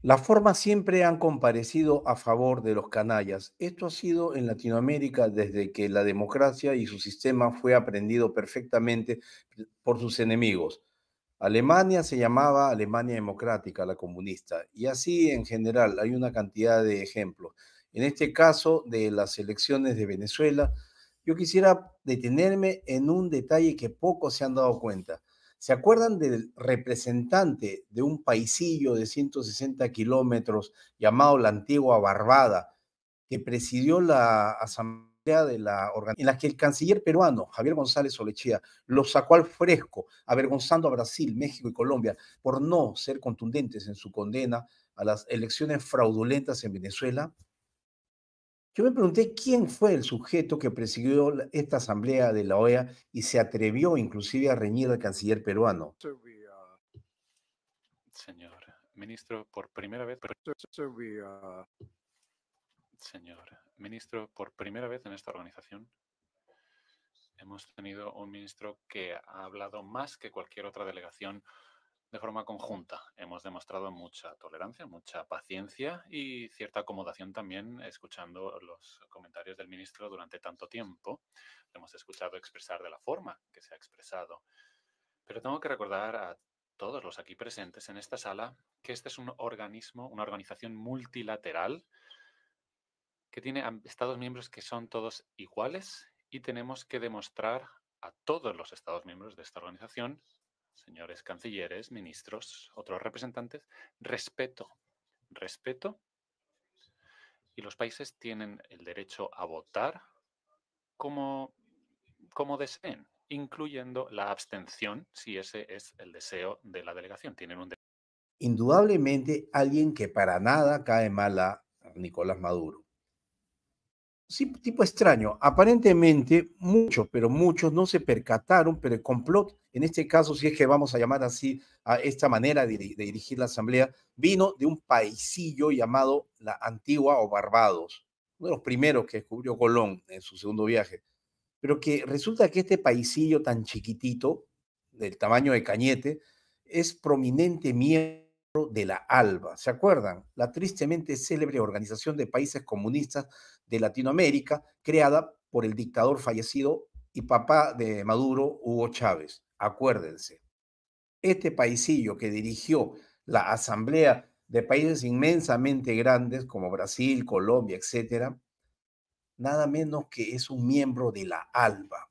Las formas siempre han comparecido a favor de los canallas. Esto ha sido en Latinoamérica desde que la democracia y su sistema fue aprendido perfectamente por sus enemigos. Alemania se llamaba Alemania democrática, la comunista, y así en general hay una cantidad de ejemplos. En este caso de las elecciones de Venezuela, yo quisiera detenerme en un detalle que pocos se han dado cuenta. ¿Se acuerdan del representante de un paisillo de 160 kilómetros llamado la antigua Barbada, que presidió la asamblea de la organización, en la que el canciller peruano, Javier González Olechía, lo sacó al fresco, avergonzando a Brasil, México y Colombia por no ser contundentes en su condena a las elecciones fraudulentas en Venezuela? Yo me pregunté quién fue el sujeto que presidió esta asamblea de la OEA y se atrevió inclusive a reñir al canciller peruano. Uh, Señor ministro, por primera vez. Uh, Señor ministro, por primera vez en esta organización hemos tenido un ministro que ha hablado más que cualquier otra delegación de forma conjunta. Hemos demostrado mucha tolerancia, mucha paciencia y cierta acomodación también escuchando los comentarios del ministro durante tanto tiempo. hemos escuchado expresar de la forma que se ha expresado. Pero tengo que recordar a todos los aquí presentes en esta sala que este es un organismo, una organización multilateral que tiene Estados miembros que son todos iguales y tenemos que demostrar a todos los Estados miembros de esta organización señores cancilleres, ministros, otros representantes, respeto. Respeto. Y los países tienen el derecho a votar como, como deseen, incluyendo la abstención, si ese es el deseo de la delegación. Tienen un Indudablemente, alguien que para nada cae mal a Nicolás Maduro Sí, tipo extraño. Aparentemente muchos, pero muchos no se percataron, pero el complot, en este caso, si es que vamos a llamar así a esta manera de, dirigir la asamblea, vino de un paisillo llamado la Antigua o Barbados, uno de los primeros que descubrió Colón en su segundo viaje. Pero que resulta que este paisillo tan chiquitito, del tamaño de Cañete, es prominente miembro de la ALBA. ¿Se acuerdan? La tristemente célebre Organización de Países Comunistas de Latinoamérica, creada por el dictador fallecido y papá de Maduro, Hugo Chávez. Acuérdense. Este paisillo que dirigió la Asamblea de países inmensamente grandes como Brasil, Colombia, etcétera, nada menos que es un miembro de la ALBA.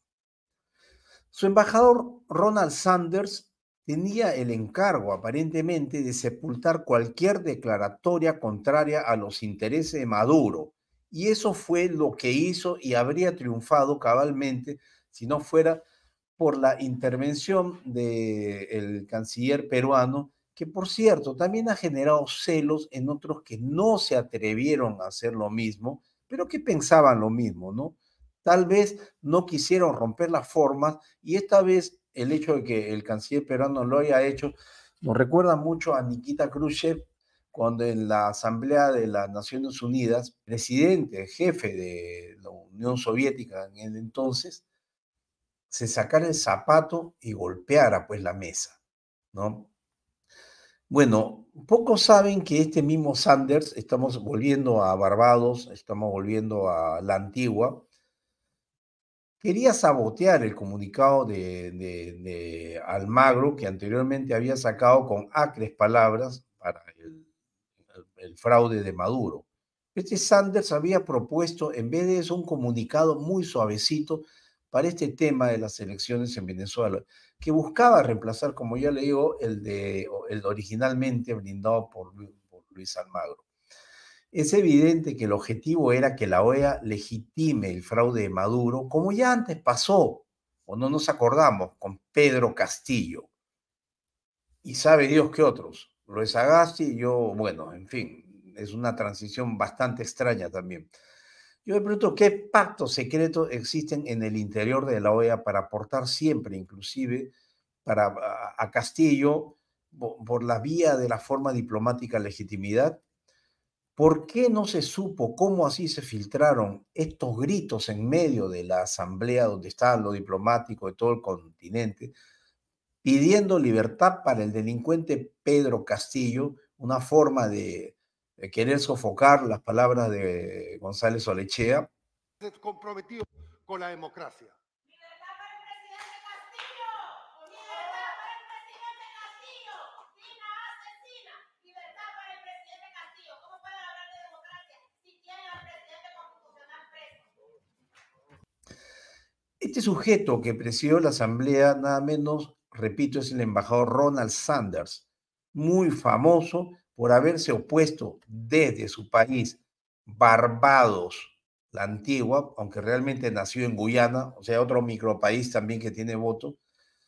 Su embajador Ronald Sanders tenía el encargo aparentemente de sepultar cualquier declaratoria contraria a los intereses de Maduro. Y eso fue lo que hizo y habría triunfado cabalmente si no fuera por la intervención del canciller peruano, que por cierto también ha generado celos en otros que no se atrevieron a hacer lo mismo, pero que pensaban lo mismo, ¿no? Tal vez no quisieron romper las formas y esta vez el hecho de que el canciller peruano lo haya hecho nos recuerda mucho a Nikita Khrushchev cuando en la Asamblea de las Naciones Unidas, presidente, jefe de la Unión Soviética en el entonces, se sacara el zapato y golpeara pues la mesa, ¿no? Bueno, pocos saben que este mismo Sanders, estamos volviendo a Barbados, estamos volviendo a la antigua, quería sabotear el comunicado de, Almagro que anteriormente había sacado con acres palabras para el, fraude de Maduro. Este Sanders había propuesto, en vez de eso, un comunicado muy suavecito para este tema de las elecciones en Venezuela, que buscaba reemplazar, como ya le digo, el, de, originalmente brindado por Luis Almagro. Es evidente que el objetivo era que la OEA legitime el fraude de Maduro, como ya antes pasó, o no nos acordamos, con Pedro Castillo. Y sabe Dios que otros. lo Luis Agassi, yo, bueno, en fin, es una transición bastante extraña también. Yo me pregunto qué pactos secretos existen en el interior de la OEA para aportar siempre, inclusive para, a Castillo, por la vía de la forma diplomática legitimidad ¿Por qué no se supo cómo así se filtraron estos gritos en medio de la asamblea donde estaban los diplomáticos de todo el continente pidiendo libertad para el delincuente Pedro Castillo, una forma de, querer sofocar las palabras de González Olechea? Comprometido con la democracia. Este sujeto que presidió la asamblea, nada menos, repito, es el embajador Ronald Sanders, muy famoso por haberse opuesto desde su país, Barbados, la antigua, aunque realmente nació en Guyana, o sea, otro micropaís también que tiene voto,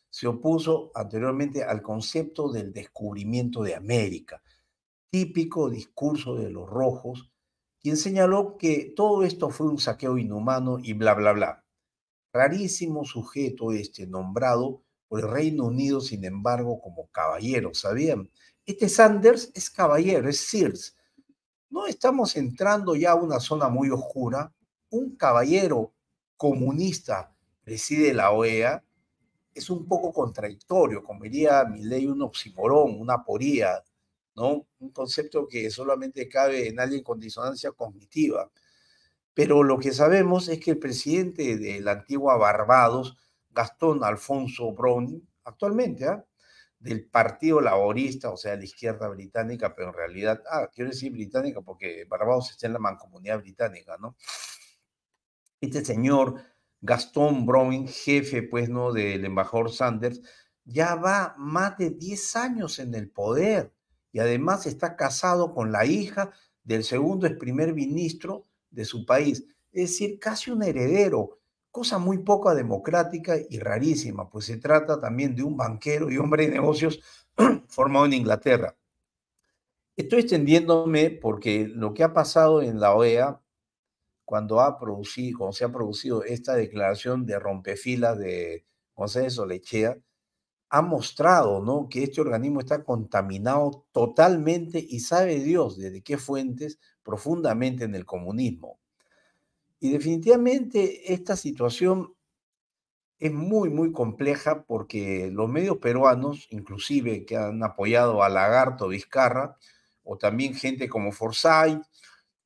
se opuso anteriormente al concepto del descubrimiento de América, típico discurso de los rojos, quien señaló que todo esto fue un saqueo inhumano y bla, bla, bla. Rarísimo sujeto este, nombrado por el Reino Unido, sin embargo, como caballero, ¿sabían? Este Sanders es caballero, es Sears. No estamos entrando ya a una zona muy oscura. Un caballero comunista preside la OEA. Es un poco contradictorio, como diría mi ley, un oximorón, una poría, ¿no? Un concepto que solamente cabe en alguien con disonancia cognitiva. Pero lo que sabemos es que el presidente de la antigua Barbados, Gastón Alfonso Browning, actualmente, ¿ah? del Partido Laborista, o sea, la izquierda británica, pero en realidad, ah, quiero decir británica porque Barbados está en la mancomunidad británica, ¿no? Este señor Gastón Browning, jefe, pues, ¿no?, del embajador Sanders, ya va más de 10 años en el poder y además está casado con la hija del segundo ex primer ministro de su país. Es decir, casi un heredero, cosa muy poco democrática y rarísima, pues se trata también de un banquero y hombre de negocios formado en Inglaterra. Estoy extendiéndome porque lo que ha pasado en la OEA cuando, ha producido, cuando se ha producido esta declaración de rompefilas de González Solechea, ha mostrado ¿no? que este organismo está contaminado totalmente y sabe Dios desde qué fuentes profundamente en el comunismo. Y definitivamente esta situación es muy, muy compleja porque los medios peruanos, inclusive que han apoyado a Lagarto Vizcarra, o también gente como Forsyth,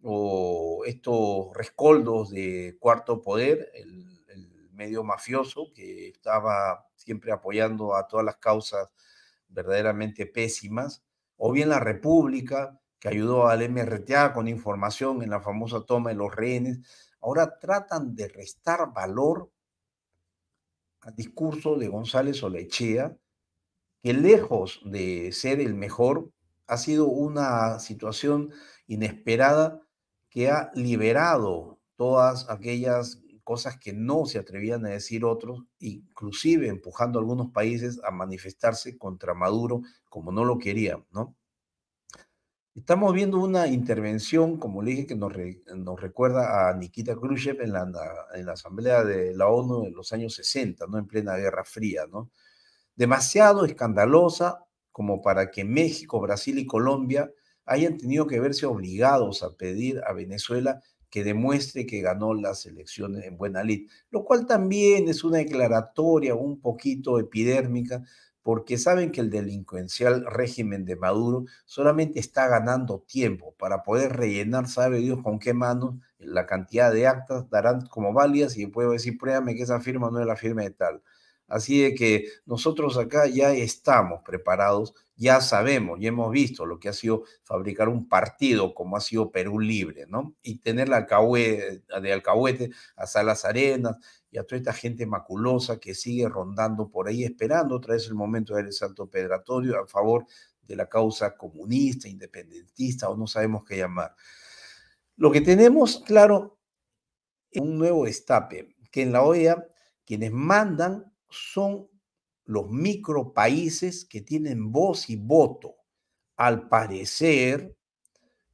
o estos rescoldos de Cuarto Poder, el, el, medio mafioso que estaba siempre apoyando a todas las causas verdaderamente pésimas, o bien la República, que ayudó al MRTA con información en la famosa toma de los rehenes, ahora tratan de restar valor al discurso de González Olechea, que lejos de ser el mejor, ha sido una situación inesperada que ha liberado todas aquellas cosas que no se atrevían a decir otros, inclusive empujando a algunos países a manifestarse contra Maduro como no lo querían, ¿no? Estamos viendo una intervención, como le dije, que nos, recuerda a Nikita Khrushchev en la, Asamblea de la ONU en los años 60, ¿no? en plena Guerra Fría. ¿no? Demasiado escandalosa como para que México, Brasil y Colombia hayan tenido que verse obligados a pedir a Venezuela que demuestre que ganó las elecciones en buena lid, lo cual también es una declaratoria un poquito epidérmica porque saben que el delincuencial régimen de Maduro solamente está ganando tiempo para poder rellenar, sabe Dios con qué mano, la cantidad de actas darán como válidas y puedo decir, pruébame que esa firma no es la firma de tal. Así de que nosotros acá ya estamos preparados, ya sabemos, ya hemos visto lo que ha sido fabricar un partido como ha sido Perú Libre, ¿no? Y tener la de Alcahuete a Salas Arenas y a toda esta gente maculosa que sigue rondando por ahí esperando otra vez el momento del Santo pedratorio a favor de la causa comunista, independentista o no sabemos qué llamar. Lo que tenemos, claro, es un nuevo estape, que en la OEA quienes mandan son los micro países que tienen voz y voto. Al parecer,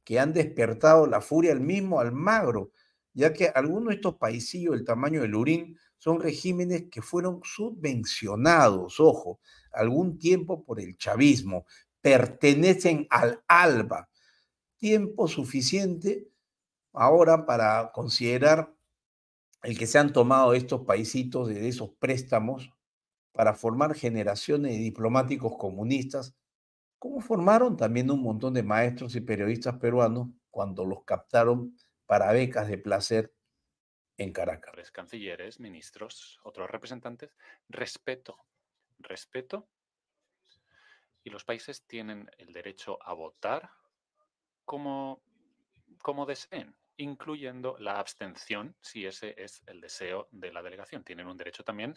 que han despertado la furia al mismo Almagro, ya que algunos de estos paisillos del tamaño del Urín son regímenes que fueron subvencionados, ojo, algún tiempo por el chavismo, pertenecen al ALBA. Tiempo suficiente ahora para considerar el que se han tomado estos paisitos de esos préstamos para formar generaciones de diplomáticos comunistas, como formaron también un montón de maestros y periodistas peruanos cuando los captaron para becas de placer en Caracas. Cancilleres, ministros, otros representantes, respeto, respeto. Y los países tienen el derecho a votar como, como deseen incluyendo la abstención si ese es el deseo de la delegación. Tienen un derecho también